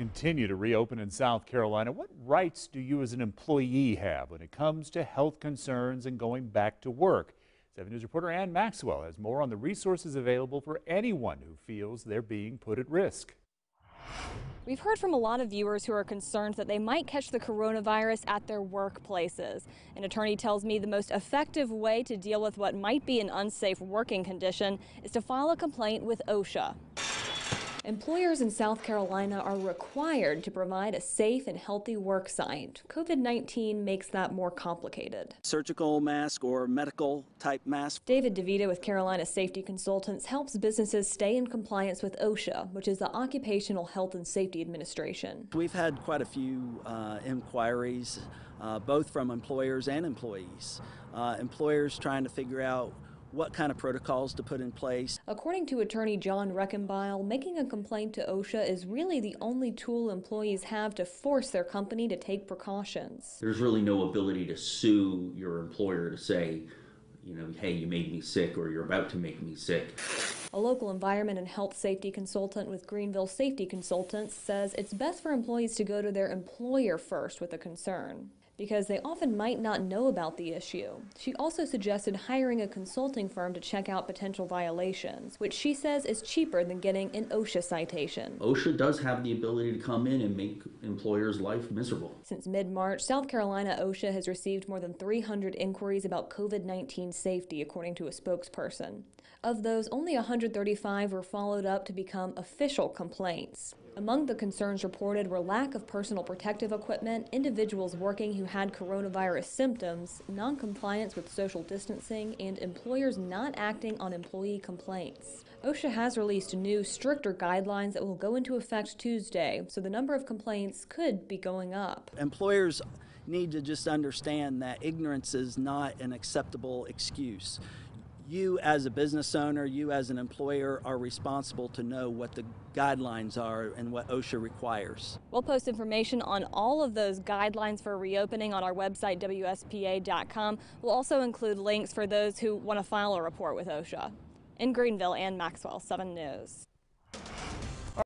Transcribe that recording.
continue to reopen in South Carolina, what rights do you as an employee have when it comes to health concerns and going back to work? 7 News reporter Ann Maxwell has more on the resources available for anyone who feels they're being put at risk. We've heard from a lot of viewers who are concerned that they might catch the coronavirus at their workplaces. An attorney tells me the most effective way to deal with what might be an unsafe working condition is to file a complaint with OSHA. Employers in South Carolina are required to provide a safe and healthy work site. COVID 19 makes that more complicated. Surgical mask or medical type mask. David DeVita with Carolina Safety Consultants helps businesses stay in compliance with OSHA, which is the Occupational Health and Safety Administration. We've had quite a few uh, inquiries, uh, both from employers and employees. Uh, employers trying to figure out what kind of protocols to put in place. According to attorney John Reckenbile, making a complaint to OSHA is really the only tool employees have to force their company to take precautions. There's really no ability to sue your employer to say, you know, hey, you made me sick or you're about to make me sick. A local environment and health safety consultant with Greenville Safety Consultants says it's best for employees to go to their employer first with a concern because they often might not know about the issue. She also suggested hiring a consulting firm to check out potential violations, which she says is cheaper than getting an OSHA citation. OSHA does have the ability to come in and make employers' life miserable. Since mid-March, South Carolina OSHA has received more than 300 inquiries about COVID-19 safety, according to a spokesperson. Of those, only 135 were followed up to become official complaints. Among the concerns reported were lack of personal protective equipment, individuals working who had coronavirus symptoms, noncompliance with social distancing, and employers not acting on employee complaints. OSHA has released new, stricter guidelines that will go into effect Tuesday, so the number of complaints could be going up. Employers need to just understand that ignorance is not an acceptable excuse you as a business owner, you as an employer are responsible to know what the guidelines are and what OSHA requires. We'll post information on all of those guidelines for reopening on our website, WSPA.com. We'll also include links for those who want to file a report with OSHA. In Greenville, Ann Maxwell, 7 News.